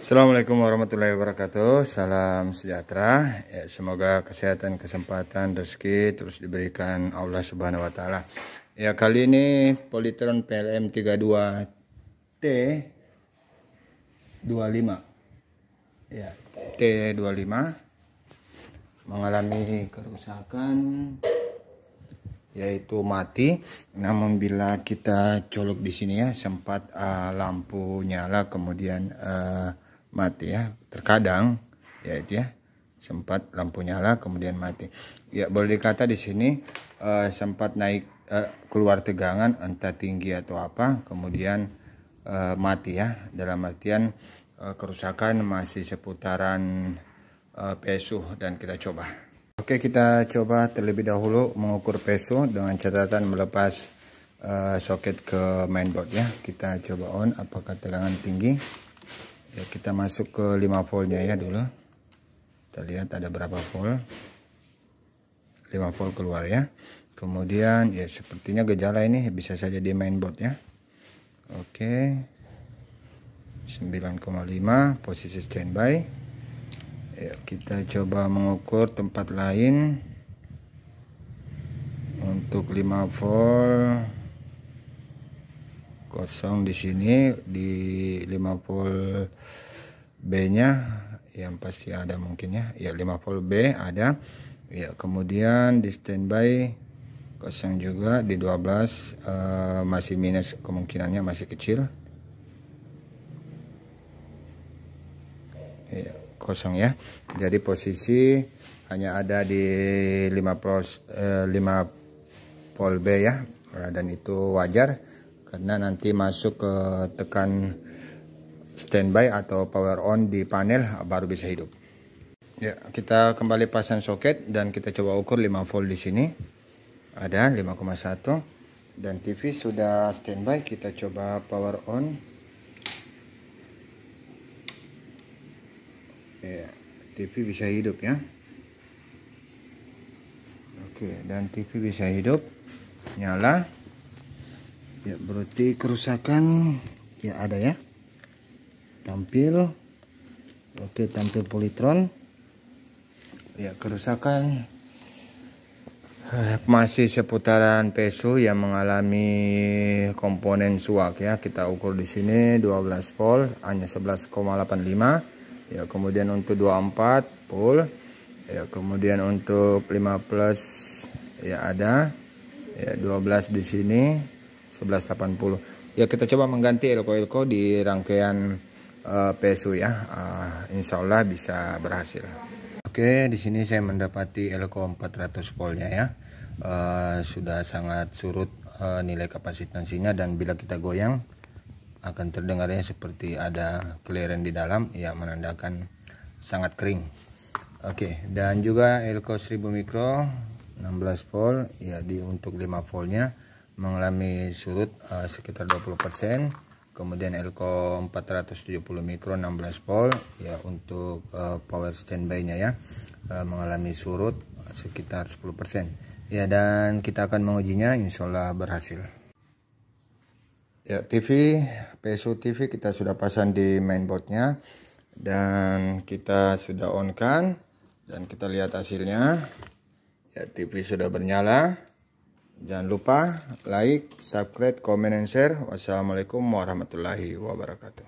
Assalamualaikum warahmatullahi wabarakatuh Salam sejahtera ya, Semoga kesehatan, kesempatan, rezeki Terus diberikan Allah subhanahu wa ta'ala Ya kali ini Politron PLM 32T 25 Ya T25 Mengalami kerusakan Yaitu mati Namun bila kita colok di sini ya Sempat uh, lampu nyala Kemudian uh, mati ya terkadang ya itu ya sempat lampu nyala kemudian mati ya boleh dikata di sini uh, sempat naik uh, keluar tegangan entah tinggi atau apa kemudian uh, mati ya dalam artian uh, kerusakan masih seputaran uh, pesu dan kita coba oke kita coba terlebih dahulu mengukur PSU dengan catatan melepas uh, soket ke mainboard ya kita coba on apakah tegangan tinggi ya kita masuk ke 5 voltnya ya dulu kita lihat ada berapa volt 5 volt keluar ya kemudian ya sepertinya gejala ini bisa saja di mainboard ya oke 9,5 posisi standby ya kita coba mengukur tempat lain untuk 5 volt kosong di sini di 50 B nya yang pasti ada mungkin ya ya 50 B ada ya kemudian di standby kosong juga di 12 uh, eh, masih minus kemungkinannya masih kecil ya, kosong ya jadi posisi hanya ada di 50 uh, 5 pol B ya dan itu wajar karena nanti masuk ke tekan standby atau power on di panel baru bisa hidup ya kita kembali pasang soket dan kita coba ukur 5 volt di sini ada 5,1 dan TV sudah standby kita coba power on ya TV bisa hidup ya oke dan TV bisa hidup nyala ya berarti kerusakan ya ada ya tampil oke tampil politron ya kerusakan eh, masih seputaran peso yang mengalami komponen suak ya kita ukur di sini 12 volt hanya 11,85 ya kemudian untuk 24 volt ya kemudian untuk 5 plus ya ada ya 12 di sini 1180 ya kita coba mengganti elko-elko di rangkaian uh, eh, PSU ya uh, Insya Allah bisa berhasil Oke di sini saya mendapati elko 400 voltnya ya uh, sudah sangat surut uh, nilai kapasitansinya dan bila kita goyang akan terdengarnya seperti ada clearance di dalam ya menandakan sangat kering Oke dan juga elko 1000 mikro 16 volt ya di untuk 5 voltnya mengalami surut uh, sekitar 20%, kemudian elko 470 mikron 16 volt ya untuk uh, power standby-nya ya uh, mengalami surut sekitar 10%. Ya dan kita akan mengujinya insyaallah berhasil. Ya TV PSU TV kita sudah pasang di mainboardnya dan kita sudah on kan dan kita lihat hasilnya ya TV sudah bernyala Jangan lupa like, subscribe, comment, and share. Wassalamualaikum warahmatullahi wabarakatuh.